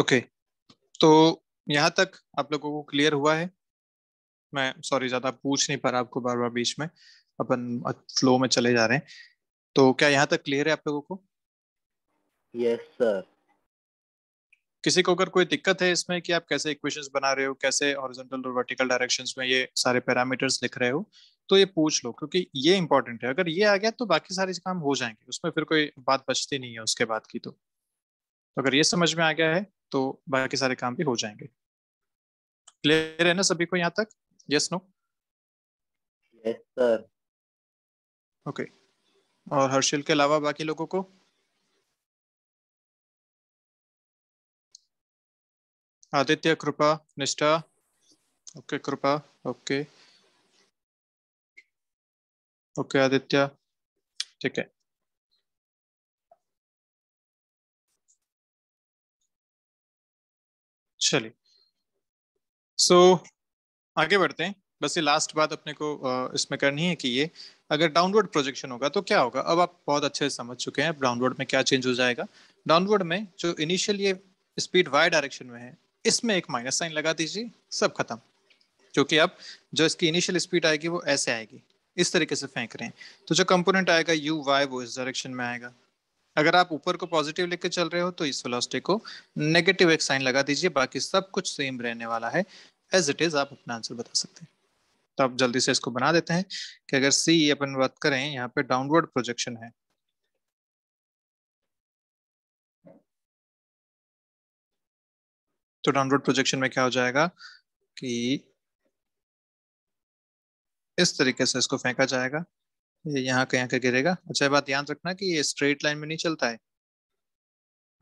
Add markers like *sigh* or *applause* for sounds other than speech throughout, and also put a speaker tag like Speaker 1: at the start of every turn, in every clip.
Speaker 1: Okay तो यहाँ तक आप लोगों को क्लियर हुआ है मैं सॉरी ज्यादा पूछ नहीं
Speaker 2: पा रहा आपको बार बार बीच में अपन फ्लो में चले जा रहे हैं तो क्या यहाँ तक क्लियर है आप लोगों को यस सर किसी को अगर कोई दिक्कत है इसमें कि आप कैसे इक्वेशंस बना रहे हो कैसे हॉरिजॉन्टल और वर्टिकल डायरेक्शंस में ये सारे पैरामीटर्स लिख रहे हो तो ये पूछ लो क्योंकि ये इंपॉर्टेंट है अगर ये आ गया तो बाकी सारे काम हो जाएंगे उसमें फिर कोई बात बचती नहीं है उसके बाद की तो, तो अगर ये समझ में आ गया है तो बाकी सारे काम भी हो जाएंगे क्लियर है ना सभी को यहाँ तक yes no
Speaker 1: yes sir okay और हर्षिल के अलावा बाकी लोगों को आदित्य कृपा निष्ठा ओके कृपा ओके ओके आदित्य ठीक है चलिए सो so, आगे बढ़ते हैं बस ये लास्ट बात अपने को
Speaker 2: इसमें करनी है कि ये अगर डाउनवर्ड प्रोजेक्शन होगा तो क्या होगा अब आप बहुत अच्छे से समझ चुके हैं डाउनवर्ड में क्या चेंज हो जाएगा डाउनवर्ड में जो इनिशियल ये स्पीड वाई डायरेक्शन में है इसमें एक माइनस साइन लगा दीजिए सब खत्म क्योंकि अब जो इसकी इनिशियल स्पीड आएगी वो ऐसे आएगी इस तरीके से फेंक रहे हैं तो जो कंपोनेंट आएगा यू वाई वो इस डायरेक्शन में आएगा अगर आप ऊपर को पॉजिटिव लेके चल रहे हो तो इस वेलोसिटी को नेगेटिव एक साइन लगा दीजिए बाकी सब कुछ सेम रहने वाला है एज इट इज आप अपना आंसर बता सकते हैं तो आप जल्दी से इसको
Speaker 1: बना देते हैं कि अगर सी अपन बात करें यहाँ पे डाउनवर्ड प्रोजेक्शन है तो डाउनवर्ड प्रोजेक्शन में क्या हो जाएगा कि
Speaker 2: इस तरीके से इसको फेंका जाएगा ये यहाँ का यहाँ का गिरेगा अच्छा बात ध्यान रखना कि ये स्ट्रेट लाइन में नहीं चलता है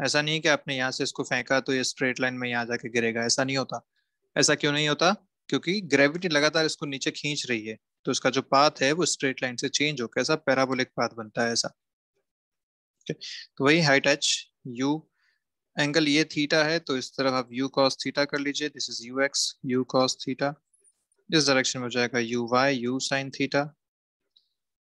Speaker 2: ऐसा नहीं कि आपने यहाँ से इसको फेंका तो ये स्ट्रेट लाइन में यहाँ जाके गिरेगा ऐसा नहीं होता ऐसा क्यों नहीं होता क्योंकि ग्रेविटी लगातार इसको नीचे खींच रही है तो इसका जो पाथ है वो स्ट्रेट लाइन से चेंज होकर ऐसा पैराबोलिक पाथ बनता है ऐसा तो वही हाइट एच यू एंगल ये थीटा है तो इस तरफ आप यू कॉस थीटा कर लीजिए this is U x U cos theta इस डायरेक्शन में हो जाएगा U Y U sine theta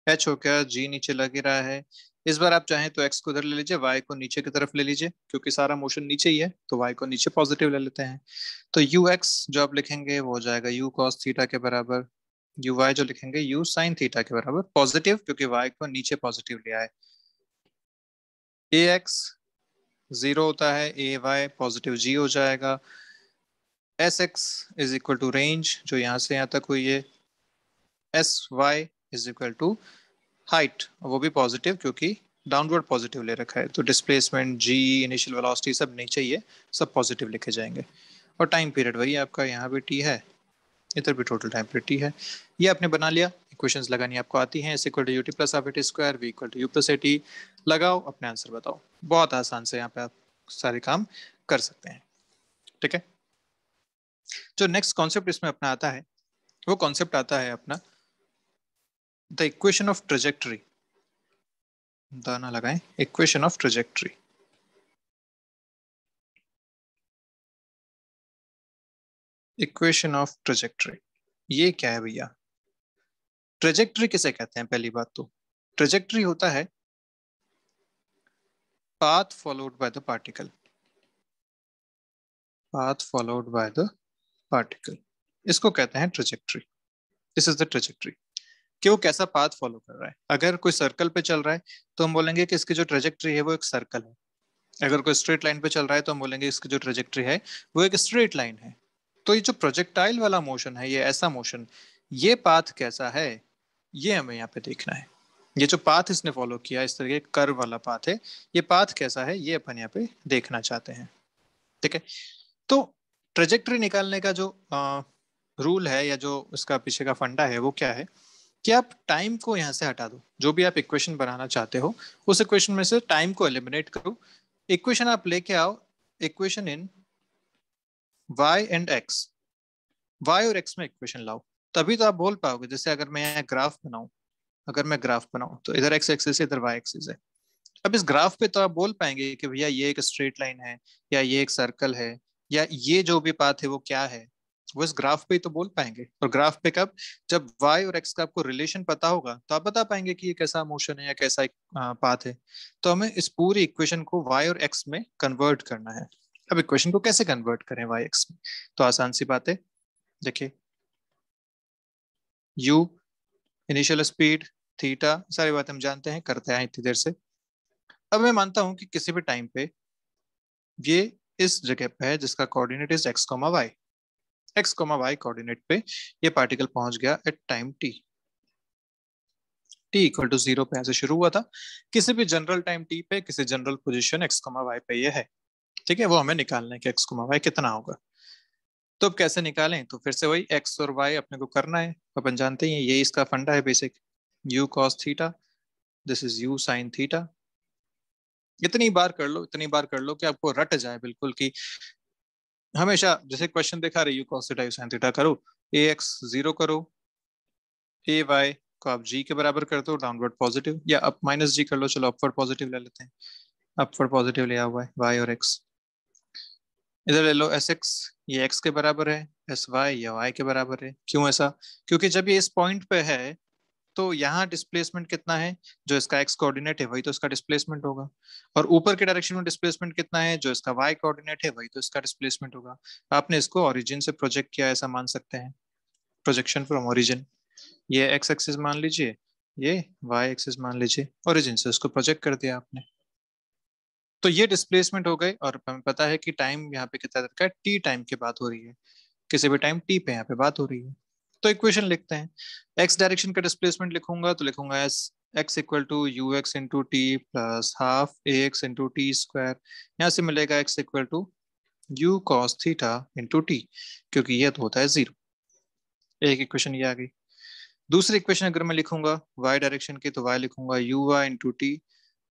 Speaker 2: H हो गया जी नीचे लग ही रहा है इस बार आप चाहें तो एक्स को उधर ले लीजिए वाई को नीचे की तरफ ले लीजिए क्योंकि सारा मोशन नीचे ही है तो वाई को नीचे पॉजिटिव ले लेते हैं तो यू एक्स जो आप लिखेंगे वो हो जाएगा यू कॉस थीटा के बराबर यू वाई जो लिखेंगे यू साइन थीटा के बराबर पॉजिटिव क्योंकि वाई को नीचे पॉजिटिव लिया है ए एक्स जीरो होता है ए वाई पॉजिटिव जी हो जाएगा S X is equal to range जो यहाँ से यहाँ तक हुई है S Y is equal to height वो भी पॉजिटिव क्योंकि डाउनवर्ड पॉजिटिव ले रखा है तो डिस्प्लेसमेंट जी इनिशियल वेलोसिटी सब नहीं चाहिए सब पॉजिटिव लिखे जाएंगे और टाइम पीरियड वही आपका यहाँ भी टी है इधर भी टोटल टाइम पीरियड टी है ये आपने बना लिया इक्वेशंस लगानी आपको आती हैं equal to U plus of it square V equal to U plus A लगाओ अपने आंसर बताओ बहुत आसान से यहाँ पे आप सारे काम कर सकते हैं ठीक है जो नेक्स्ट कॉन्सेप्ट इसमें अपना आता है वो कॉन्सेप्ट आता है अपना
Speaker 1: द इक्वेशन ऑफ ट्रेजेक्ट्री दाना लगाए equation of trajectory equation of trajectory ये क्या है भैया ट्रेजेक्ट्री किसे कहते हैं पहली बात तो ट्रेजेक्ट्री होता है
Speaker 2: path followed by the particle path followed by the particle इसको कहते हैं trajectory this is the trajectory कि वो कैसा पाथ फॉलो कर रहा है अगर कोई सर्कल पे चल रहा है तो हम बोलेंगे कि इसकी जो ट्रेजेक्ट्री है वो एक सर्कल है अगर कोई स्ट्रेट लाइन पे चल रहा है तो हम बोलेंगे इसकी जो ट्रेजेक्ट्री है वो एक स्ट्रेट लाइन है तो ये जो प्रोजेक्टाइल वाला मोशन है ये ऐसा मोशन ये पाथ कैसा है ये हमें यहाँ पे देखना है ये जो पाथ इसने फॉलो किया इस तरीके कर वाला पाथ है ये पाथ कैसा है ये अपन यहाँ पे देखना चाहते हैं ठीक है तो ट्रेजेक्ट्री निकालने का जो आ, रूल है या जो इसका पीछे का फंडा है वो क्या है कि आप टाइम को यहाँ से हटा दो जो भी आप इक्वेशन बनाना चाहते हो उस इक्वेशन में से टाइम को एलिमिनेट करो इक्वेशन आप लेके आओ equation in Y and X Y और एक्स में इक्वेशन लाओ तभी तो आप बोल पाओगे जैसे अगर मैं यहाँ ग्राफ बनाऊँ अगर मैं ग्राफ बनाऊँ तो इधर एक्स एक्सिस है इधर वाई एक्सिस है अब इस ग्राफ पे तो आप बोल पाएंगे कि भैया ये एक स्ट्रेट लाइन है या ये एक सर्कल है या ये जो भी पाथ है वो क्या है वो इस ग्राफ पे ही तो बोल पाएंगे और ग्राफ पे कब जब वाई और एक्स का आपको रिलेशन पता होगा तो आप बता पाएंगे कि ये कैसा मोशन है या कैसा पाथ है तो हमें इस पूरी इक्वेशन को वाई और एक्स में कन्वर्ट करना है अब इक्वेशन को कैसे कन्वर्ट करें वाई एक्स में तो आसान सी बात है देखिए यू इनिशियल स्पीड थीटा सारी बात हम जानते हैं करते हैं इतनी देर से अब मैं मानता हूं कि किसी भी टाइम पे ये इस जगह पे है जिसका coordinate is x comma y x comma y coordinate पे ये पार्टिकल पहुंच गया at time t t equal to zero पे ऐसे शुरू हुआ था किसी भी जनरल टाइम टी पे किसी general position x comma y पे ये है ठीक है वो हमें निकालना है कि एक्स कोमा वाई कितना होगा तो अब कैसे निकालें तो फिर से वही एक्स और वाई अपने को करना है अपन जानते हैं ये इसका फंडा है basic u cos theta this is u sine theta इतनी बार कर लो इतनी बार कर लो कि आपको रट जाए बिल्कुल कि हमेशा जैसे क्वेश्चन दिखा रही यू थीटा करो ए एक्स जीरो करो ए वाई को आप जी के बराबर कर दो डाउनवर्ड पॉजिटिव या अप माइनस जी कर लो चलो अपवर्ड पॉजिटिव ले लेते हैं अपवर्ड पॉजिटिव लिया हुआ है वाई और एक्स इधर ले लो एस एक्स ये एक्स के बराबर है एस वाई या वाई के बराबर है क्यों ऐसा क्योंकि जब ये इस पॉइंट पे है तो यहाँ डिस्प्लेसमेंट कितना है जो इसका एक्स कोऑर्डिनेट है वही तो इसका डिस्प्लेसमेंट होगा और ऊपर के डायरेक्शन में डिस्प्लेसमेंट कितना है जो इसका वाई कोऑर्डिनेट है वही तो इसका डिस्प्लेसमेंट होगा आपने इसको ओरिजिन से प्रोजेक्ट किया ऐसा मान सकते हैं प्रोजेक्शन फ्रॉम ओरिजिन ये एक्स एक्सिस मान लीजिए ये वाई एक्सिस मान लीजिए ओरिजिन से उसको प्रोजेक्ट कर दिया आपने तो ये डिस्प्लेसमेंट हो गए और हमें पता है कि टाइम यहाँ पे कितना टी टाइम की बात हो रही है किसी भी टाइम टी पे यहाँ पे बात हो रही है तो इक्वेशन लिखते हैं एक्स डायरेक्शन का डिस्प्लेसमेंट लिखूंगा तो लिखूंगा s x equal to u x into t plus half a x into t square यहाँ से मिलेगा x equal to u cos theta into t क्योंकि यह तो होता है जीरो एक इक्वेशन ये आ गई दूसरी इक्वेशन अगर मैं लिखूंगा वाई डायरेक्शन की तो वाई लिखूंगा u y into t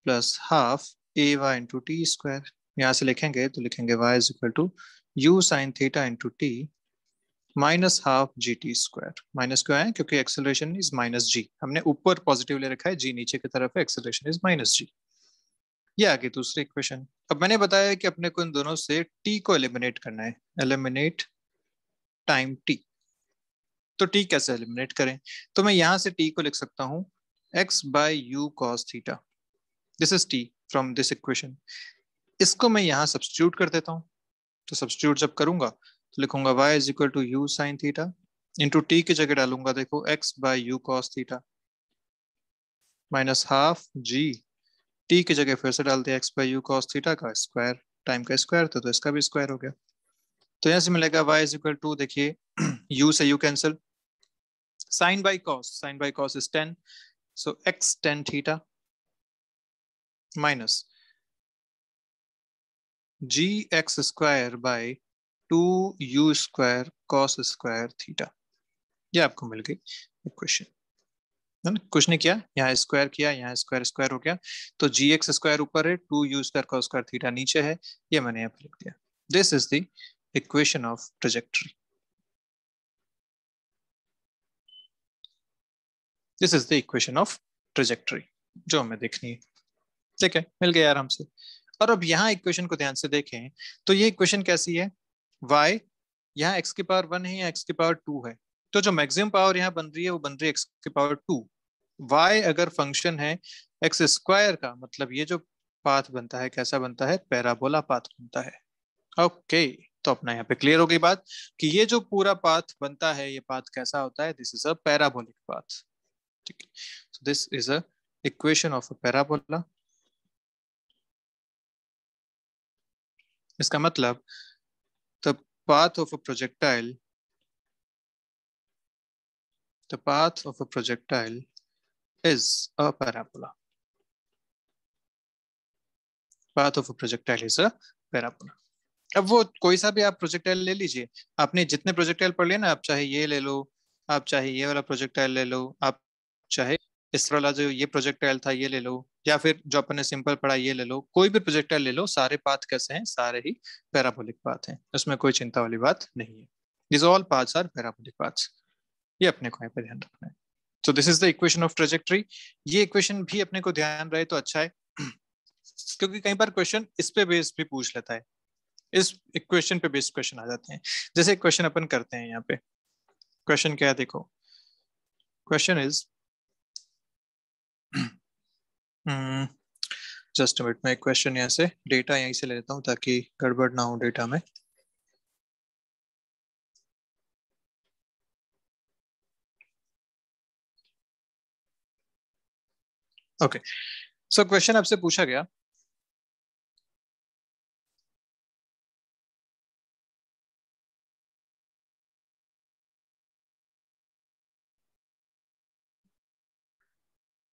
Speaker 2: plus half a y into t square यहाँ से लिखेंगे तो लिखेंगे y is equal to u sine theta into t minus half g t square minus क्यों है क्योंकि एक्सेलरेशन इज माइनस जी हमने ऊपर पॉजिटिव ले रखा है जी नीचे की तरफ है एक्सेलरेशन इज माइनस जी ये आगे गई दूसरी इक्वेशन अब मैंने बताया कि अपने को इन दोनों से टी को एलिमिनेट करना है एलिमिनेट टाइम टी तो टी कैसे एलिमिनेट करें तो मैं यहां से टी को लिख सकता हूं x by u cos theta this is t from this equation इसको मैं यहां सब्सटीट्यूट कर देता हूं तो सब्सटीट्यूट जब करूंगा तो लिखूंगा y is equal to u sine theta into t की जगह डालूंगा देखो x by u cos theta minus half g t की जगह फिर से डालते x by u cos theta का स्क्वायर टाइम का स्क्वायर था तो, तो इसका भी स्क्वायर हो गया तो यहां से मिलेगा वाई इज इक्वल टू देखिए यू *clears throat* से u cancel sine by cos sine by cos is tan so x tan theta minus g x square by two u square cos square theta ये आपको मिल गई इक्वेशन है ना कुछ नहीं किया यहाँ स्क्वायर किया यहाँ स्क्वायर स्क्वायर हो गया तो जी एक्स स्क्वायर ऊपर है two u square cos square theta नीचे है ये मैंने यहाँ पर लिख दिया this is the equation of trajectory this is the equation of trajectory जो हमें देखनी है ठीक है मिल गया आराम से और अब यहाँ इक्वेशन को ध्यान से देखें तो ये इक्वेशन कैसी है वाई यहाँ एक्स के पावर वन है या एक्स के पावर टू है तो जो मैक्सिमम पावर यहाँ बन रही है वो बन रही है एक्स के पावर टू वाई अगर फंक्शन है एक्स स्क्वायर का मतलब ये जो पाथ बनता है कैसा बनता है पैराबोला पाथ बनता है ओके okay, तो अपना यहाँ पे क्लियर हो गई बात कि ये जो पूरा पाथ बनता है ये पाथ कैसा होता है this is a parabolic path ठीक है so this is a equation of a parabola इसका मतलब path of a projectile the path of a projectile is a parabola path of a projectile is a parabola अब वो कोई सा भी आप प्रोजेक्टाइल ले लीजिए आपने जितने प्रोजेक्टाइल पढ़ लिया ना आप चाहे ये ले लो आप चाहे ये वाला प्रोजेक्टाइल ले लो आप चाहे इस वाला जो ये प्रोजेक्टाइल था ये ले लो या फिर जो अपने सिंपल पढ़ा ये ले लो कोई भी प्रोजेक्टर ले लो सारे पाथ कैसे हैं सारे ही पैराबोलिक पाथ हैं उसमें कोई चिंता वाली बात नहीं है this all paths are parabolic paths ये अपने को यहाँ पर ध्यान रखना है so this is the equation of trajectory ये इक्वेशन भी अपने को ध्यान रहे तो अच्छा है क्योंकि कई बार क्वेश्चन इस पे बेस भी पूछ लेता है इस इक्वेशन पे बेस क्वेश्चन आ जाते हैं जैसे क्वेश्चन अपन करते हैं यहाँ पे क्वेश्चन क्या है देखो question is just hmm, minute मैं एक क्वेश्चन यहाँ से डेटा यहीं से ले लेता हूँ ताकि गड़बड़ ना हो डेटा में
Speaker 1: ओके सो क्वेश्चन आपसे पूछा गया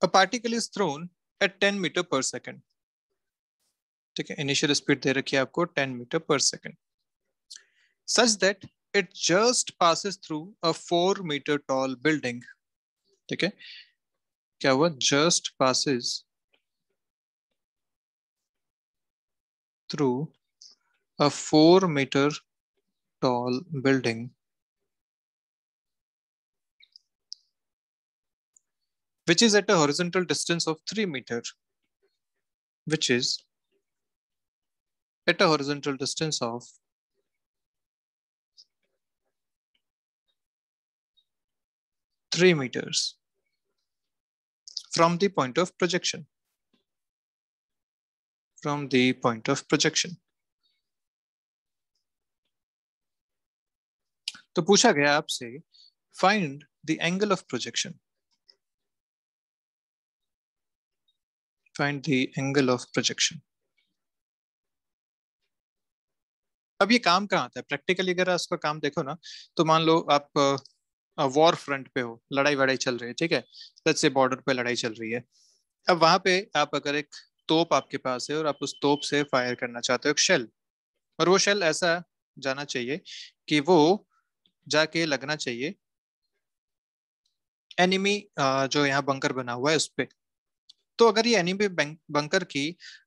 Speaker 1: A particle is thrown at 10 metre per second
Speaker 2: ठीक है इनिशियल स्पीड दे रखी है आपको ten metre per second such that it just passes through a four metre tall building ठीक है क्या हुआ just passes through a four metre tall building which is at a horizontal distance of 3 meter, which is at a horizontal distance of 3 meters from the point of projection. From the point of projection. तो पूछा गया आपसे find the angle of projection. find the angle of projection. अब ये काम कहाँ आता है प्रैक्टिकली अगर इसका काम देखो ना तो मान लो आप वॉर फ्रंट पे हो लड़ाई वड़ाई चल रही है ठीक है सच से बॉर्डर पे लड़ाई चल रही है अब वहां पे आप अगर एक तोप आपके पास है और आप उस तोप से फायर करना चाहते हो एक शेल और वो शेल ऐसा जाना चाहिए कि वो जाके लगना चाहिए एनिमी जो यहाँ बंकर बना हुआ है उस पर तो अगर ये एनिमी बंकर की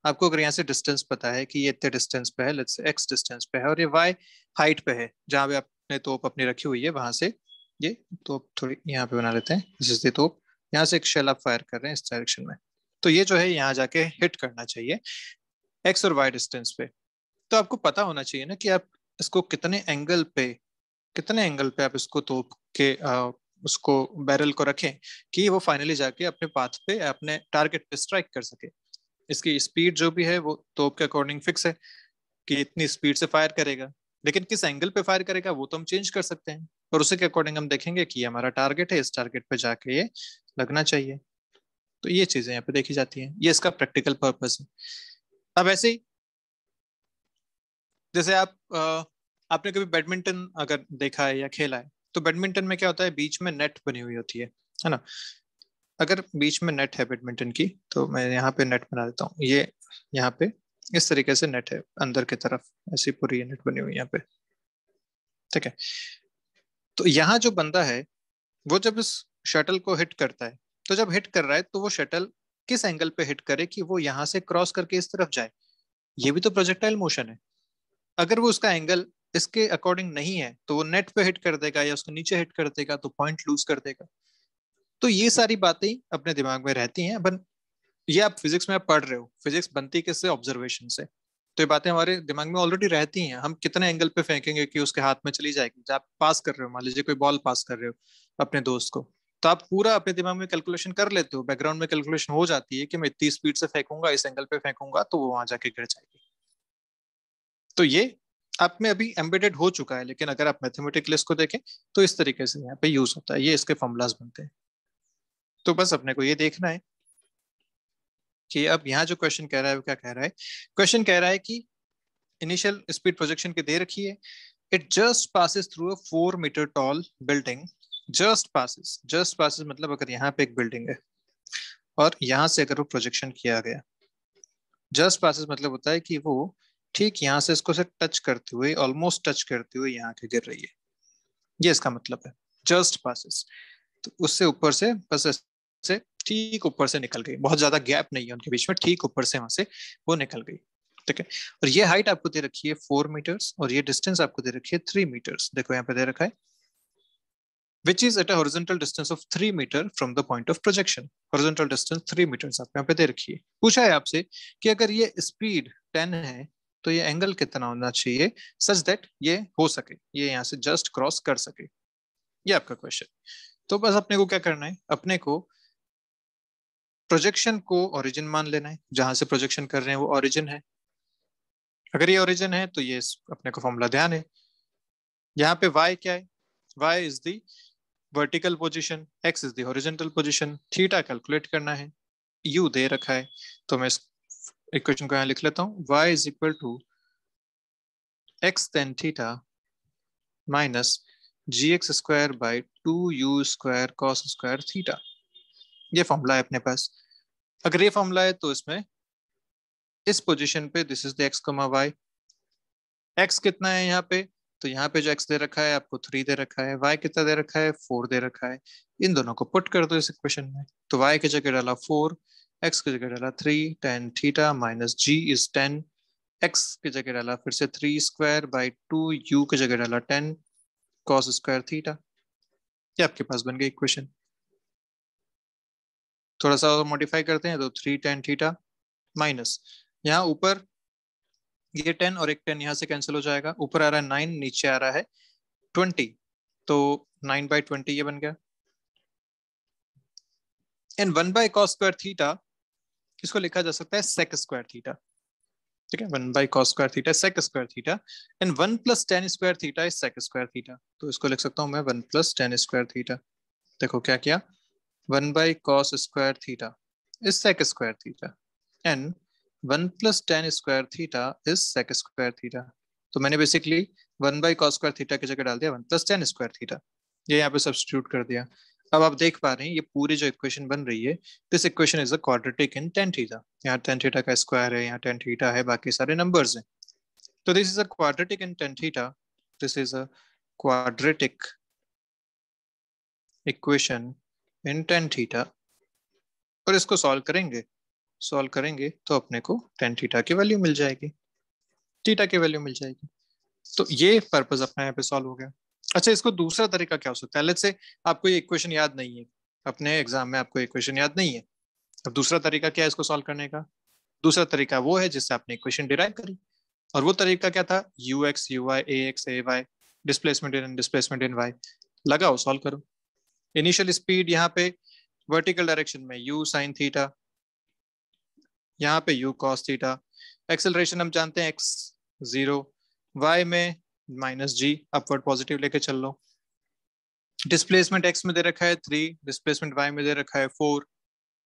Speaker 2: आपको अगर यहाँ से डिस्टेंस पता है कि ये इतने डिस्टेंस पे है लेट्स एक्स डिस्टेंस पे है और ये वाई हाइट पे है जहाँ पे आपने तोप अपनी रखी हुई है वहां से ये तोप थोड़ी यहाँ पे बना लेते हैं जिससे इज तोप यहाँ से एक शेल आप फायर कर रहे हैं इस डायरेक्शन में तो ये जो है यहाँ जाके हिट करना चाहिए एक्स और वाई डिस्टेंस पे तो आपको पता होना चाहिए ना कि आप इसको कितने एंगल पे कितने एंगल पे आप इसको तोप के उसको बैरल को रखें कि वो फाइनली जाके अपने पाथ पे अपने टारगेट पे स्ट्राइक कर सके इसकी स्पीड जो भी है वो तोप के अकॉर्डिंग फिक्स है कि इतनी स्पीड से फायर करेगा लेकिन किस एंगल पे फायर करेगा वो तो हम चेंज कर सकते हैं और उसी के अकॉर्डिंग हम देखेंगे कि हमारा टारगेट है इस टारगेट पे जाके ये लगना चाहिए तो ये चीजें यहाँ पे देखी जाती हैं ये इसका प्रैक्टिकल पर्पज है अब ऐसे ही जैसे आप आ, आपने कभी बैडमिंटन अगर देखा है या खेला है तो बैडमिंटन में क्या होता है बीच में नेट बनी हुई होती है है ना अगर बीच में नेट है बैडमिंटन की तो मैं यहाँ पे नेट बना देता हूँ ये यहाँ पे इस तरीके से नेट है अंदर की तरफ ऐसी पूरी नेट बनी हुई यहाँ पे ठीक है तो यहाँ जो बंदा है वो जब इस शटल को हिट करता है तो जब हिट कर रहा है तो वो शटल किस एंगल पे हिट करे कि वो यहाँ से क्रॉस करके इस तरफ जाए ये भी तो प्रोजेक्टाइल मोशन है अगर वो उसका एंगल इसके अकॉर्डिंग नहीं है तो वो नेट पे हिट कर देगा या उसको नीचे हिट कर देगा तो पॉइंट लूज कर देगा तो ये सारी बातें अपने दिमाग में रहती हैं बन ये आप फिजिक्स में आप पढ़ रहे हो फिजिक्स बनती किससे ऑब्जर्वेशन से तो ये बातें हमारे दिमाग में ऑलरेडी रहती हैं हम कितने एंगल पे फेंकेंगे कि उसके हाथ में चली जाएगी आप पास कर रहे हो मान लीजिए कोई बॉल पास कर रहे हो अपने दोस्त को तो आप पूरा अपने दिमाग में कैलकुलेशन कर लेते हो बैकग्राउंड में कैलकुलेशन हो जाती है कि मैं इतनी स्पीड से फेंकूंगा इस एंगल पे फेंकूंगा तो वो वहां जाके गिर जाएगी तो ये आप में अभी एम्बेडेड हो चुका है लेकिन अगर आप मैथमेटिकल इसको देखें तो इस तरीके से यहाँ पे यूज होता है ये इसके फॉर्मूलाज बनते हैं तो बस अपने को ये देखना है कि अब यहाँ जो क्वेश्चन कह रहा है वो क्या कह रहा है क्वेश्चन कह रहा है कि इनिशियल स्पीड प्रोजेक्शन के दे रखी है it just passes through a four metre tall building just passes just passes मतलब अगर यहाँ पे एक बिल्डिंग है और यहां से अगर वो प्रोजेक्शन किया गया जस्ट पासिस मतलब होता है कि वो ठीक यहाँ से इसको सिर्फ टच करते हुए ऑलमोस्ट टच करते हुए यहाँ के गिर रही है ये इसका मतलब है जस्ट पासिस तो उससे ऊपर से बस से ठीक ऊपर से निकल गई बहुत ज्यादा गैप नहीं है उनके बीच में ठीक ऊपर से वहां से वो निकल गई ठीक है और ये हाइट आपको दे रखी है फोर मीटर्स और ये डिस्टेंस आपको दे रखी है थ्री मीटर्स देखो यहाँ पे दे रखा है which is at horizontal distance of three metre from the point of projection horizontal distance three metres आपको आप यहाँ पे दे रखिए पूछा है आपसे कि अगर ये स्पीड टेन है तो ये एंगल कितना होना चाहिए सच देट ये हो सके ये यहाँ से जस्ट क्रॉस कर सके ये आपका क्वेश्चन तो बस अपने को क्या करना है अपने को प्रोजेक्शन को ओरिजिन मान लेना है जहां से प्रोजेक्शन कर रहे हैं वो ओरिजिन है अगर ये ओरिजिन है तो ये अपने को फॉर्मूला ध्यान है यहाँ पे वाई क्या है y is the vertical position x is the horizontal position theta calculate करना है यू दे रखा है तो मैं इस एक क्वेश्चन को यहां लिख लेता हूं y is equal to x tan theta minus g x square by two u square cos square theta ये फॉर्मूला है अपने पास अगर ये फॉर्मूला है तो इसमें इस पोजीशन पे this is the x comma y x कितना है यहाँ पे तो यहाँ पे जो एक्स दे रखा है आपको थ्री दे रखा है वाई कितना दे रखा है फोर दे रखा है इन दोनों को पुट कर दो इस इक्वेशन में तो वाई की जगह डाला फोर x की जगह डाला three tan theta minus g is ten x की जगह डाला फिर से three square by two u की जगह डाला टेन कॉस स्क्वायर थीटा ये आपके पास बन गई इक्वेशन थोड़ा सा और मॉडिफाई करते हैं तो थ्री टेन थीटा माइनस यहाँ ऊपर ये टेन और एक टेन यहाँ से कैंसिल हो जाएगा ऊपर आ रहा है नाइन नीचे आ रहा है ट्वेंटी तो नाइन बाई ट्वेंटी ये बन गया and one by cos square theta इसको लिखा जा सकता है सेक स्क्वायर थीटा ठीक है one by cos square theta sec square theta and one plus tan square theta is sec square theta तो इसको लिख सकता हूँ मैं one plus tan square theta देखो क्या किया one by cos square theta is sec square theta and one plus tan square theta is sec square theta तो मैंने basically one by cos square theta की जगह डाल दिया one plus tan square theta ये यहाँ पे सब्सिट्यूट कर दिया अब आप देख पा रहे हैं ये पूरी जो इक्वेशन बन रही है this equation is a quadratic in tan theta यहाँ टेन थीटा का स्क्वायर है यहाँ टेन थीटा है बाकी सारे नंबर्स हैं तो this is a quadratic in tan theta this is a quadratic equation in tan theta और इसको सॉल्व करेंगे सॉल्व करेंगे तो अपने को टेन थीटा की वैल्यू मिल जाएगी थीटा की वैल्यू मिल जाएगी तो ये पर्पज अपना यहाँ पे सॉल्व हो गया अच्छा इसको दूसरा तरीका क्या हो सकता है लेट से आपको ये इक्वेशन याद नहीं है अपने एग्जाम में आपको इक्वेशन याद नहीं है अब दूसरा तरीका क्या है इसको सॉल्व करने का दूसरा तरीका वो है जिससे आपने इक्वेशन डिराइव करी और वो तरीका क्या था u x u y a x a y displacement in displacement in y लगाओ सॉल्व करो इनिशियल स्पीड यहाँ पे वर्टिकल डायरेक्शन में यू साइन थीटा यहाँ पे यू कॉस थीटा एक्सेलरेशन हम जानते हैं एक्स जीरो वाई में माइनस जी अपवर्ड पॉजिटिव लेके चल लो डिस्प्लेसमेंट एक्स में दे रखा है थ्री डिस्प्लेसमेंट वाई में दे रखा है फोर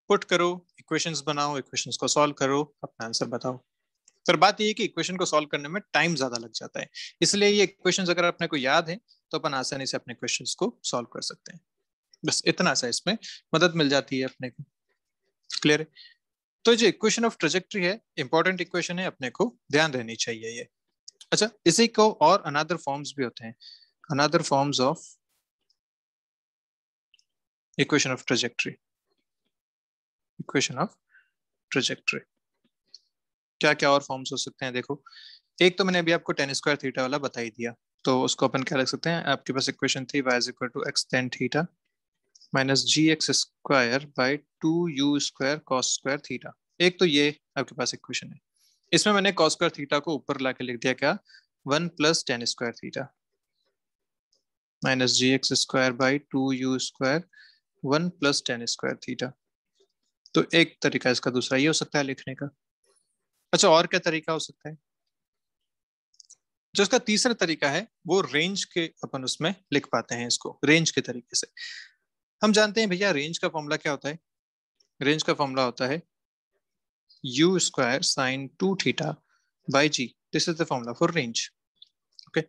Speaker 2: पुट करो इक्वेशंस बनाओ इक्वेशंस को सॉल्व करो अपना आंसर बताओ पर बात यह है कि इक्वेशन को सॉल्व करने में टाइम ज्यादा लग जाता है इसलिए ये इक्वेशंस अगर अपने को याद है तो अपन आसानी से अपने क्वेश्चंस को सॉल्व कर सकते हैं बस इतना सा इसमें मदद मिल जाती है अपने को क्लियर है तो जो इक्वेशन ऑफ ट्रेजेक्ट्री है इंपॉर्टेंट इक्वेशन है अपने को ध्यान रहनी चाहिए ये अच्छा इसी को और अनादर फॉर्म्स भी होते हैं another forms of equation of trajectory equation of trajectory क्या क्या और फॉर्म्स हो सकते हैं देखो एक तो मैंने अभी आपको टेन स्क्वायर थीटा वाला बता ही दिया तो उसको अपन क्या रख सकते हैं आपके पास इक्वेशन थी y equal to x tan theta minus g x square by two u square cos square theta एक तो ये आपके पास इक्वेशन है इसमें मैंने कॉस्कर थीटा को ऊपर ला के लिख दिया क्या one plus tan square theta minus g x square by two u square one plus tan square theta तो एक तरीका इसका दूसरा ये हो सकता है लिखने का अच्छा और क्या तरीका हो सकता है जो इसका तीसरा तरीका है वो रेंज के अपन उसमें लिख पाते हैं इसको रेंज के तरीके से हम जानते हैं भैया रेंज का फॉर्मूला क्या होता है रेंज का फॉर्मूला होता है u square sine 2 theta by g. This is the formula for range. Okay.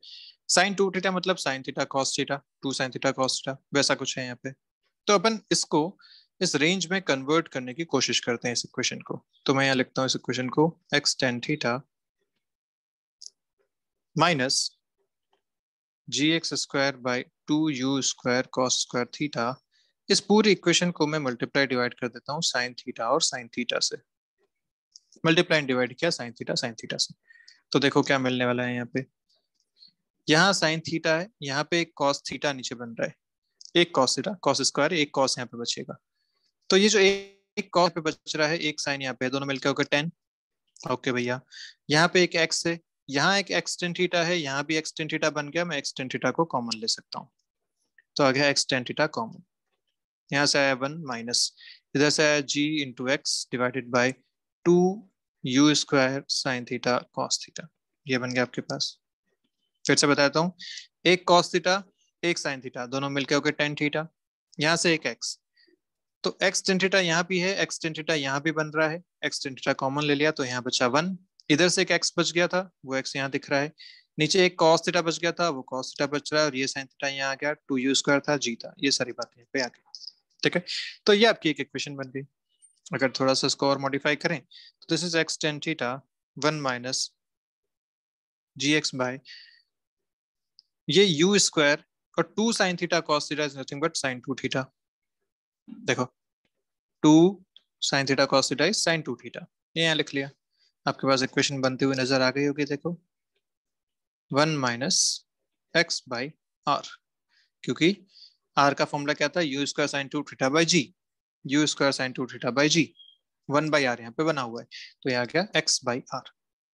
Speaker 2: sine 2 theta मतलब sine theta cos theta 2 sine theta cos theta वैसा कुछ है यहाँ पे तो अपन इसको इस रेंज में कन्वर्ट करने की कोशिश करते हैं इस इक्वेशन को तो मैं यहां लिखता हूं इस इक्वेशन को x tan theta minus g x square by two u square cos square theta इस पूरी इक्वेशन को मैं मल्टीप्लाई डिवाइड कर देता हूं साइन थीटा और साइन थीटा से मल्टीप्लाई डिवाइड किया साइन थीटा साइन थीटा से तो देखो क्या मिलने वाला है यहाँ पे यहाँ साइन थीटा है यहाँ पे एक कॉस थीटा नीचे बन रहा है एक कॉस थीटा कॉस स्क्वायर एक कॉस यहाँ पे बचेगा तो ये जो एक कॉस पे बच रहा है एक साइन यहाँ पे दोनों मिलकर होगा टेन ओके भैया यहाँ पे एक एक्स है यहाँ एक एक्सटेंट थीटा है यहाँ भी एक्सटेंट थीटा बन गया मैं एक्सटेंट थीटा को कॉमन ले सकता हूँ तो आ गया एक्सटेंट थीटा कॉमन यहाँ से आया वन माइनस इधर से आया g into x divided by two u square sine theta cos theta ये बन गया आपके पास फिर से बताता हूँ एक कॉस थीटा एक साइन थीटा दोनों मिलकर हो गए टेन थीटा यहाँ से एक एक्स तो एक्स टेन थीटा यहाँ भी है एक्स टेन थीटा यहाँ भी बन रहा है एक्स टेन थीटा कॉमन ले लिया तो यहाँ बचा वन इधर से एक एक्स बच गया था वो एक्स यहाँ दिख रहा है नीचे एक कॉस थीटा बच गया था वो कॉस थीटा बच रहा है और ये साइन थीटा यहाँ आ गया टू यू स्क्वायर था जी था ये सारी बातें पे आ गई ठीक है तो ये आपकी एक इक्वेशन बन गई अगर थोड़ा सा इसको और मॉडिफाई करें तो this is x tan theta one minus g x by ये यू स्क्वायर और two sine theta cos theta is nothing but sine two theta देखो two sine theta cos theta is sine two theta ये यहाँ लिख लिया आपके पास equation बनते हुए नजर आ गई होगी देखो one minus x by R क्योंकि आर का फॉर्मूला क्या था u square sine two theta by g u square sine two theta by g one by R यहाँ पे बना हुआ है तो यहाँ क्या x by R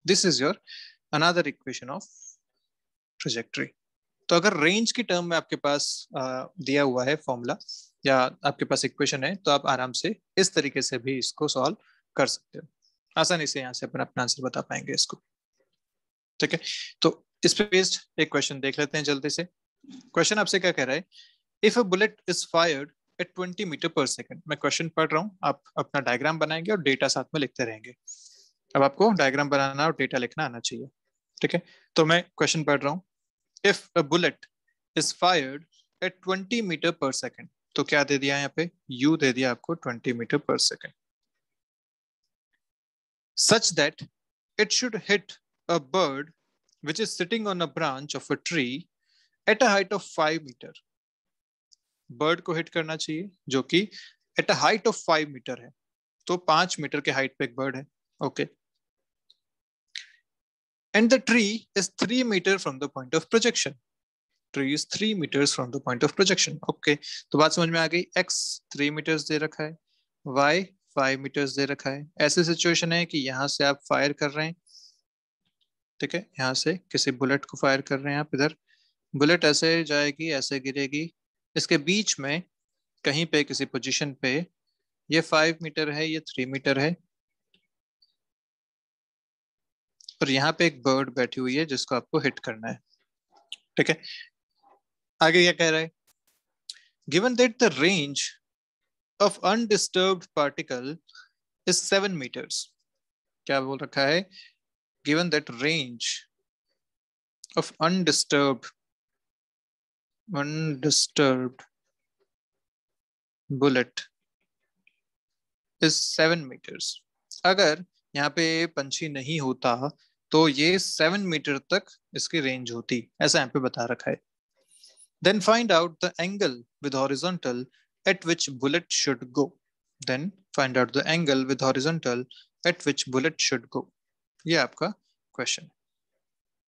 Speaker 2: this is your another equation of trajectory तो अगर रेंज की टर्म में आपके पास दिया हुआ है फॉर्मूला या आपके पास इक्वेशन है तो आप आराम से इस तरीके से भी इसको सॉल्व कर सकते हो आसानी से यहाँ से अपना अपना आंसर बता पाएंगे इसको ठीक है तो इस पे बेस्ड एक क्वेश्चन देख लेते हैं जल्दी से क्वेश्चन आपसे क्या कह रहा है if a bullet is fired at twenty metre per second मैं क्वेश्चन पढ़ रहा हूँ आप अपना डायग्राम बनाएंगे और डेटा साथ में लिखते रहेंगे अब आपको डायग्राम बनाना और डेटा लिखना आना चाहिए ठीक है तो मैं क्वेश्चन पढ़ रहा हूँ if a bullet is fired at twenty metre per second तो क्या दे दिया यहाँ पे यू दे दिया आपको twenty metre per second such that it should hit a bird which is sitting on a branch of a tree at a height of 5 metre bird को hit करना चाहिए जो कि at a height of five metre है तो पांच metre के height पे एक बर्ड है okay and the tree is three metre from the point of projection tree is three metres from the point of projection okay तो बात समझ में आ गई एक्स थ्री मीटर्स दे रखा है वाई फाइव मीटर्स दे रखा है ऐसी सिचुएशन है कि यहां से आप फायर कर रहे हैं ठीक है यहाँ से किसी बुलेट को फायर कर रहे हैं आप इधर बुलेट ऐसे जाएगी ऐसे गिरेगी इसके बीच में कहीं पे किसी पोजीशन पे ये फाइव मीटर है ये थ्री मीटर है और यहाँ पे एक बर्ड बैठी हुई है जिसको आपको हिट करना है ठीक है आगे क्या कह रहा है given that the range of undisturbed particle is seven metres क्या बोल रखा है given that range of undisturbed undisturbed bullet is seven meters. अगर यहाँ पे पंछी नहीं होता तो ये सेवन मीटर तक इसकी रेंज होती ऐसा यहाँ पे बता रखा है then find out the angle with horizontal at which bullet should go then find out the angle with horizontal at which bullet should go ये आपका क्वेश्चन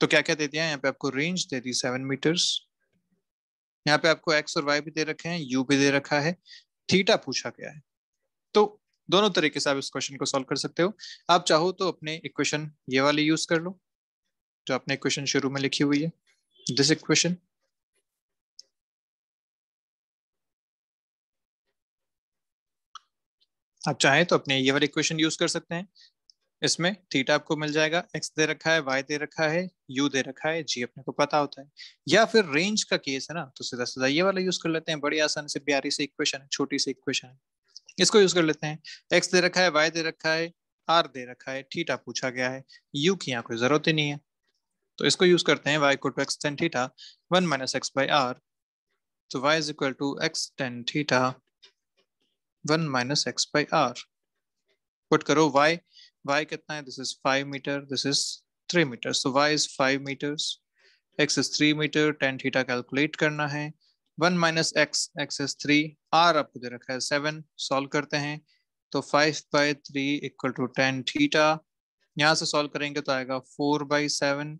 Speaker 2: तो क्या क्या दे दिया यहाँ पे आपको रेंज दे दी सेवन मीटर्स यहाँ पे आपको एक्स और वाई भी दे रखे हैं यू भी दे रखा है थीटा पूछा गया है तो दोनों तरीके से आप इस क्वेश्चन को सॉल्व कर सकते हो आप चाहो तो अपने इक्वेशन ये वाली यूज कर लो जो आपने इक्वेशन शुरू में लिखी हुई है दिस इक्वेशन आप चाहें तो अपने ये वाली इक्वेशन यूज कर सकते हैं इसमें थीटा आपको मिल जाएगा एक्स दे रखा है वाई दे रखा है यू दे रखा है जी अपने को पता होता है या फिर रेंज का केस है ना तो सीधा सीधा ये वाला यूज कर लेते हैं बड़ी आसानी से प्यारी से इक्वेशन है छोटी सी इक्वेशन है इसको यूज कर लेते हैं एक्स दे रखा है वाई दे रखा है आर दे रखा है थीटा पूछा गया है यू की यहाँ कोई जरूरत ही नहीं है तो इसको यूज करते हैं y equal to x tan theta one minus x by R तो y is equal to x tan theta one minus x by R put करो वाई वाई कितना है this is five meter this is three meter so y is five meters x is three meter tan theta calculate करना है one minus x x is three R आपको दे रखा है seven solve करते हैं तो five by three equal to tan theta यहाँ से सॉल्व करेंगे तो आएगा फोर बाई सेवन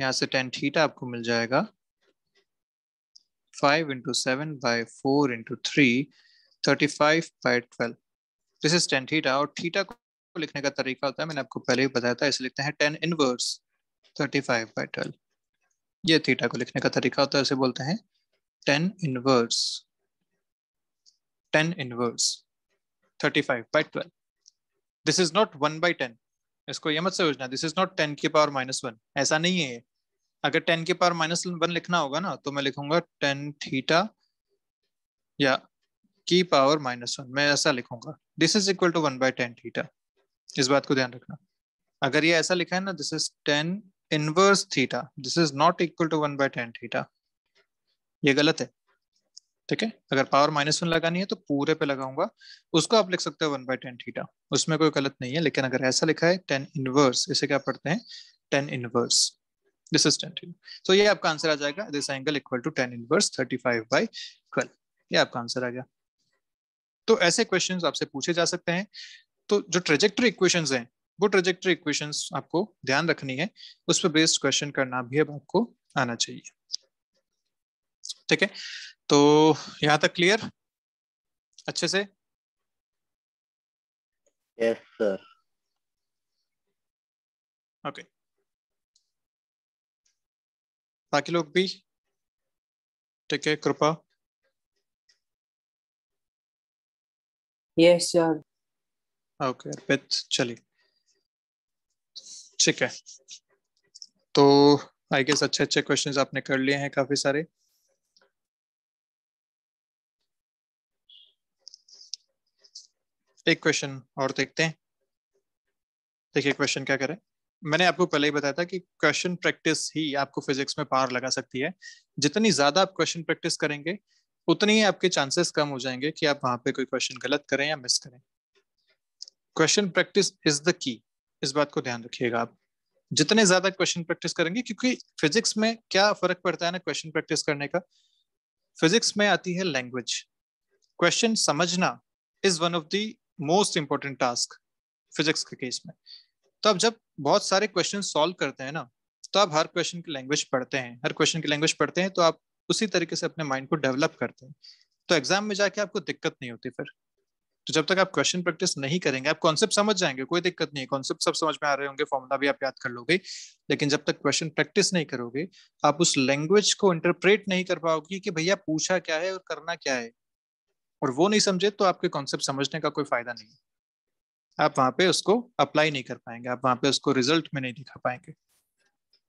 Speaker 2: यहाँ से टेन थीटा आपको मिल जाएगा five into seven by four into three thirty five by twelve this is tan theta और थीटा को को लिखने का तरीका होता है मैंने आपको पहले ही बताया था इसे लिखते हैं tan inverse thirty five by twelve ये थीटा को लिखने का तरीका होता है इसे बोलते हैं tan inverse tan inverse thirty five by twelve this is not one by tan इसको ये मत समझना दिस इज नॉट टेन की पावर माइनस वन ऐसा नहीं है अगर टेन की पावर माइनस वन लिखना होगा ना तो मैं लिखूंगा टेन थीटा या की पावर माइनस वन मैं ऐसा लिखूंगा this is equal to one by tan theta इस बात को ध्यान रखना अगर ये ऐसा लिखा है ना this is tan inverse theta this is not equal to one by tan theta ये गलत है ठीक है अगर पावर माइनस वन लगानी है तो पूरे पे लगाऊंगा उसको आप लिख सकते हो वन बाई टेन थीटा उसमें कोई गलत नहीं है लेकिन अगर ऐसा लिखा है टेन इनवर्स इसे क्या पढ़ते हैं tan inverse this is tan theta so ये आपका आंसर आ जाएगा this angle equal to tan inverse thirty five by twelve ये आपका आंसर आ गया तो ऐसे क्वेश्चन आपसे पूछे जा सकते हैं तो जो ट्रेजेक्ट्री इक्वेशन है वो ट्रेजेक्टरी इक्वेशन आपको ध्यान रखनी है उस पर बेस्ड क्वेश्चन करना भी अब आपको आना चाहिए ठीक है तो यहां तक क्लियर अच्छे से
Speaker 1: यस सर ओके बाकी लोग भी ठीक है कृपा यस सर ओके हाँ, अर्पित चलिए
Speaker 2: ठीक है तो आई गेस अच्छे अच्छे क्वेश्चंस आपने कर लिए हैं काफी सारे एक क्वेश्चन और देखते हैं देखिए क्वेश्चन क्या करें मैंने आपको पहले ही बताया था कि क्वेश्चन प्रैक्टिस ही आपको फिजिक्स में पार लगा सकती है जितनी ज्यादा आप क्वेश्चन प्रैक्टिस करेंगे उतनी ही आपके चांसेस कम हो जाएंगे कि आप वहां पे कोई क्वेश्चन गलत करें या मिस करें question practice is the key इस बात को ध्यान रखिएगा आप जितने ज्यादा क्वेश्चन प्रैक्टिस करेंगे क्योंकि फिजिक्स में क्या फर्क पड़ता है ना क्वेश्चन प्रैक्टिस करने का फिजिक्स में आती है लैंग्वेज क्वेश्चन समझना is one of the most important task physics के केस में तो आप जब बहुत सारे क्वेश्चन सॉल्व करते हैं ना तो आप हर क्वेश्चन की लैंग्वेज पढ़ते हैं हर क्वेश्चन की लैंग्वेज पढ़ते हैं तो आप उसी तरीके से अपने माइंड को डेवलप करते हैं तो एग्जाम में जाके आपको दिक्कत नहीं होती फिर तो जब तक आप क्वेश्चन प्रैक्टिस नहीं करेंगे आप कॉन्सेप्ट समझ जाएंगे कोई दिक्कत नहीं है कॉन्सेप्ट सब समझ में आ रहे होंगे फॉर्मुला भी आप याद कर लोगे लेकिन जब तक क्वेश्चन प्रैक्टिस नहीं करोगे आप उस लैंग्वेज को इंटरप्रेट नहीं कर पाओगे कि भैया पूछा क्या है और करना क्या है और वो नहीं समझे तो आपके कॉन्सेप्ट समझने का कोई फायदा नहीं आप वहां पे उसको अप्लाई नहीं कर पाएंगे आप वहां पे उसको रिजल्ट में नहीं दिखा पाएंगे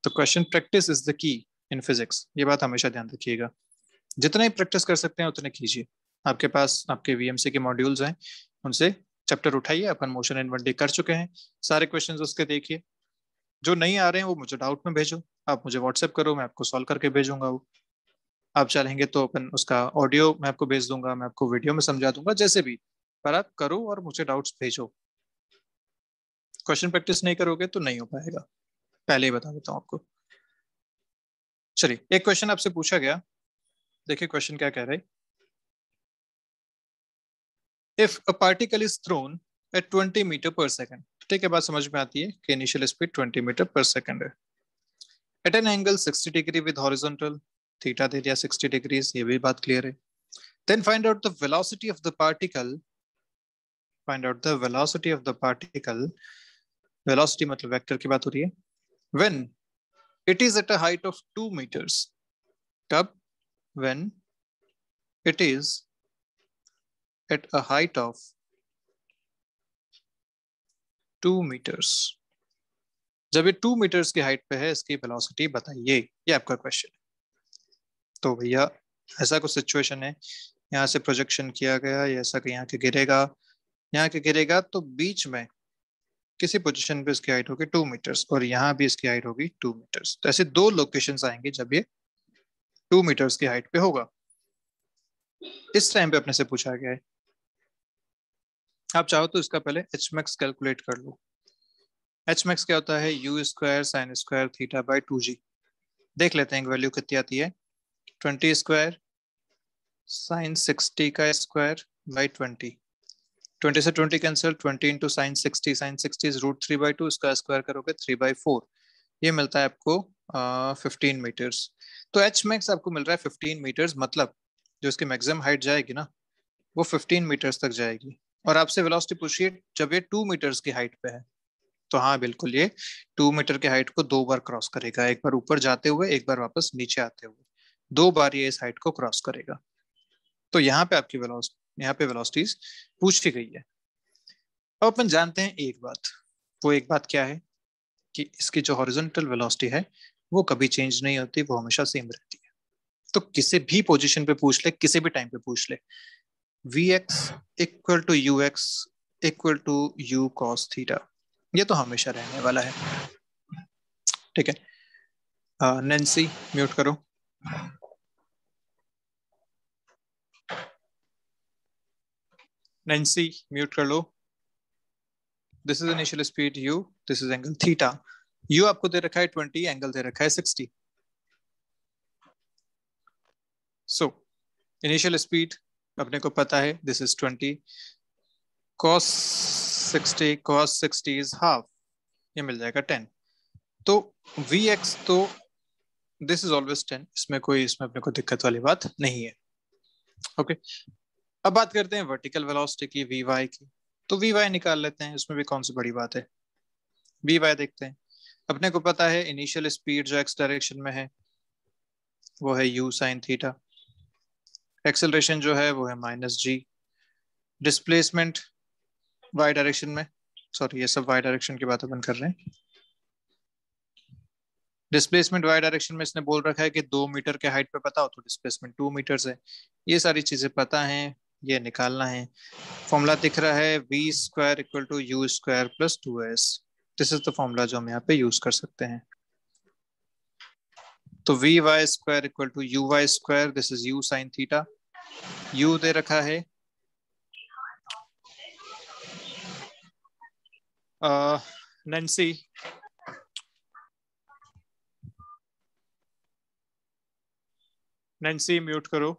Speaker 2: तो question practice is the key in physics ये बात हमेशा ध्यान रखिएगा जितना ही प्रैक्टिस कर सकते हैं उतने कीजिए आपके पास आपके वी के मॉड्यूल्स हैं उनसे चैप्टर उठाइए अपन मोशन इन्वेंट्री कर चुके हैं सारे क्वेश्चंस उसके देखिए जो नहीं आ रहे हैं वो मुझे डाउट में भेजो आप मुझे व्हाट्सएप करो मैं आपको सॉल्व करके भेजूंगा वो आप चाहेंगे तो अपन उसका ऑडियो मैं आपको भेज दूंगा मैं आपको वीडियो में समझा दूंगा जैसे भी पर आप करो और मुझे डाउट्स भेजो क्वेश्चन प्रैक्टिस नहीं करोगे तो नहीं हो पाएगा पहले ही बता देता हूँ आपको चलिए एक क्वेश्चन आपसे पूछा गया देखिए क्वेश्चन क्या कह रहे हैं if a particle is thrown at 20 meter per second ठीक है बात समझ में आती है कि initial speed 20 meter per second है at an angle 60 degree with horizontal theta दे दिया 60 डिग्रीज ये भी बात क्लियर है then find out the velocity of the particle find out the velocity of the particle velocity मतलब वेक्टर की बात हो रही है when it is at a height of 2 meters कब when it is at a height of 2 meters jab ye 2 meters ki height pe hai iski velocity bataiye ye aapka question hai to bhaiya aisa कुछ situation hai yahan se projection kiya gaya ये aisa कि yahan ke girega yahan ke girega to beech mein किसी position पे इसकी height होगी to metres और यहाँ भी इसकी हाइट होगी टू मीटर्स तो ऐसे दो लोकेशन आएंगे जब ये टू मीटर्स की हाइट पे होगा इस टाइम पे अपने से पूछा गया है आप चाहो तो इसका पहले एच मैक्स कैलकुलेट कर लो एच मैक्स क्या होता है u square sine square theta by two g देख लेते हैं वैल्यू कितनी आती है ट्वेंटी स्क्वायर साइन सिक्सटी का स्क्वायर बाई ट्वेंटी ट्वेंटी से twenty cancel twenty into sine sixty sine sixty root three by two इसका स्क्वायर करोगे थ्री बाई फोर ये मिलता है आपको फिफ्टीन मीटर्स तो एच मैक्स आपको मिल रहा है फिफ्टीन मीटर्स मतलब जो इसकी मैक्सिमम हाइट जाएगी ना वो फिफ्टीन मीटर्स तक जाएगी और आपसे वेलोसिटी पूछिए जब ये टू मीटर्स की हाइट पे है तो हाँ बिल्कुल ये टू मीटर की हाइट को दो बार क्रॉस करेगा एक बार ऊपर जाते हुए एक बार वापस नीचे आते हुए दो बार ये इस हाइट को क्रॉस करेगा तो यहाँ पे आपकी वेलोसिटी यहाँ पे वेलोसिटीज पूछी गई है अब अपन जानते हैं एक बात वो एक बात क्या है कि इसकी जो हॉरिजॉन्टल वेलोसिटी है वो कभी चेंज नहीं होती वो हमेशा सेम रहती है तो किसी भी पोजीशन पे पूछ ले किसी भी टाइम पे पूछ ले vx equal to u x equal to u cos theta ये तो हमेशा रहने वाला है ठीक है नैन्सी म्यूट करो नैन्सी म्यूट कर लो this is initial speed u this is angle theta u आपको दे रखा है ट्वेंटी एंगल दे रखा है सिक्सटी सो इनिशियल स्पीड अपने को पता है this is twenty cos sixty cos sixty is half ये मिल जाएगा टेन तो वी एक्स तो दिस इज ऑलवेज टेन इसमें कोई इसमें अपने को दिक्कत वाली बात नहीं है ओके okay. अब बात करते हैं वर्टिकल वेलोसिटी की वी वाई की तो वी वाई निकाल लेते हैं इसमें भी कौन सी बड़ी बात है वी वाई देखते हैं अपने को पता है इनिशियल स्पीड जो एक्स डायरेक्शन में है वो है यू साइन थीटा एक्सेलरेशन जो है वो है minus g displacement y direction में सॉरी ये सब वाई डायरेक्शन की बात अपन कर रहे हैं डिस्प्लेसमेंट वाई डायरेक्शन में इसने बोल रखा है कि दो मीटर के हाइट पे पता हो तो डिस्प्लेसमेंट टू मीटर है ये सारी चीजें पता हैं ये निकालना है फॉर्मूला दिख रहा है v square equal to u square plus two s this is the formula जो हम यहाँ पे यूज कर सकते हैं तो v y square equal to u y square this is u sine theta u दे रखा है नैन्सी नैन्सी म्यूट करो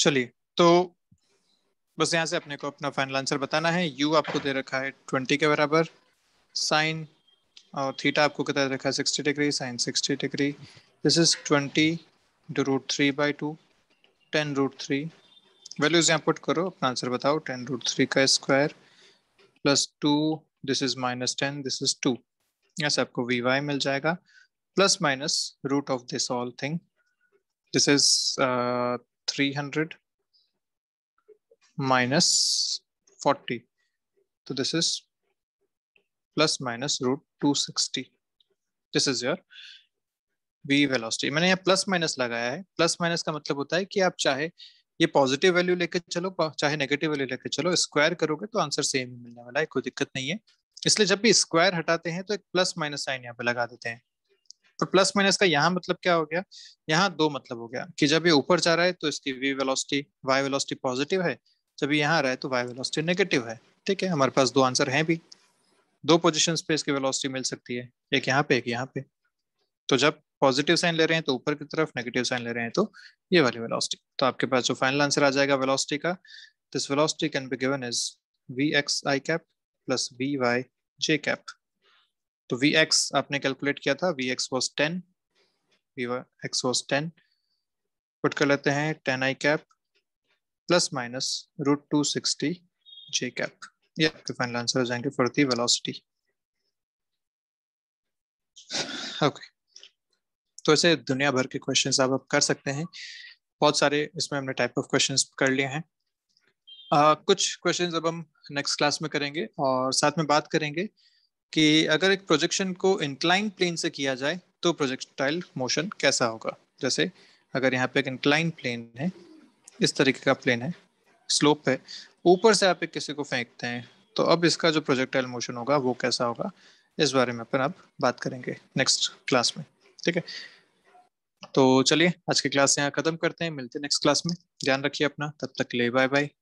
Speaker 1: चलिए तो बस यहाँ से अपने को अपना फाइनल आंसर बताना
Speaker 2: है यू आपको दे रखा है ट्वेंटी के बराबर साइन और थीटा आपको कितना दे रखा है sixty degree sine sixty degree this is twenty डू root three by two ten root three values यहाँ पुट करो अपना आंसर बताओ टेन रूट थ्री का square plus two this is minus ten this is two यहाँ से आपको v y मिल जाएगा plus minus root of this all thing this is 300 minus 40. So this is plus minus root 260. This is your v velocity. मैंने यहाँ plus minus लगाया है plus minus का मतलब होता है कि आप चाहे ये पॉजिटिव वैल्यू लेके चलो चाहे नेगेटिव वैल्यू लेके चलो स्क्वायर करोगे तो आंसर सेम ही मिलने वाला है कोई दिक्कत नहीं है इसलिए जब भी स्क्वायर हटाते हैं तो एक प्लस माइनस साइन यहाँ पे लगा देते हैं तो प्लस माइनस का यहाँ मतलब क्या हो गया यहाँ दो मतलब हो गया कि जब ये ऊपर जा रहा है तो इसकी v velocity y velocity positive है जब यहाँ रहा है तो वाई वेलोसिटी नेगेटिव है ठीक है हमारे पास दो आंसर हैं भी दो पोजिशन पे इसकी वेलोसिटी मिल सकती है एक यहाँ पे एक यहाँ पे तो जब पॉजिटिव साइन ले रहे हैं तो ऊपर की तरफ नेगेटिव साइन ले रहे हैं तो ये वाली वेलोसिटी तो आपके पास जो फाइनल आंसर आ जाएगा वेलोसिटी का this velocity can be given is v x i cap plus v y j cap तो वी एक्स आपने कैलकुलेट किया था v x was ten v x was ten put कर लेते हैं ten i cap plus minus root two sixty j cap ये आपके final answer हो जाएंगे फॉर दी वेलोसिटी ओके तो ऐसे दुनिया भर के क्वेश्चंस आप अब कर सकते हैं बहुत सारे इसमें हमने टाइप ऑफ क्वेश्चंस कर लिए हैं uh, कुछ क्वेश्चंस अब हम नेक्स्ट क्लास में करेंगे और साथ में बात करेंगे कि अगर एक प्रोजेक्शन को इंक्लाइन प्लेन से किया जाए तो प्रोजेक्टाइल मोशन कैसा होगा जैसे अगर यहाँ पे एक इंक्लाइन प्लेन है इस तरीके का प्लेन है स्लोप है ऊपर से आप एक किसी को फेंकते हैं तो अब इसका जो प्रोजेक्टाइल मोशन होगा वो कैसा होगा इस बारे में अपन आप बात करेंगे नेक्स्ट क्लास में ठीक है तो चलिए आज की क्लास यहाँ खत्म करते हैं मिलते हैं नेक्स्ट क्लास में ध्यान रखिए अपना तब तक ले बाय बाय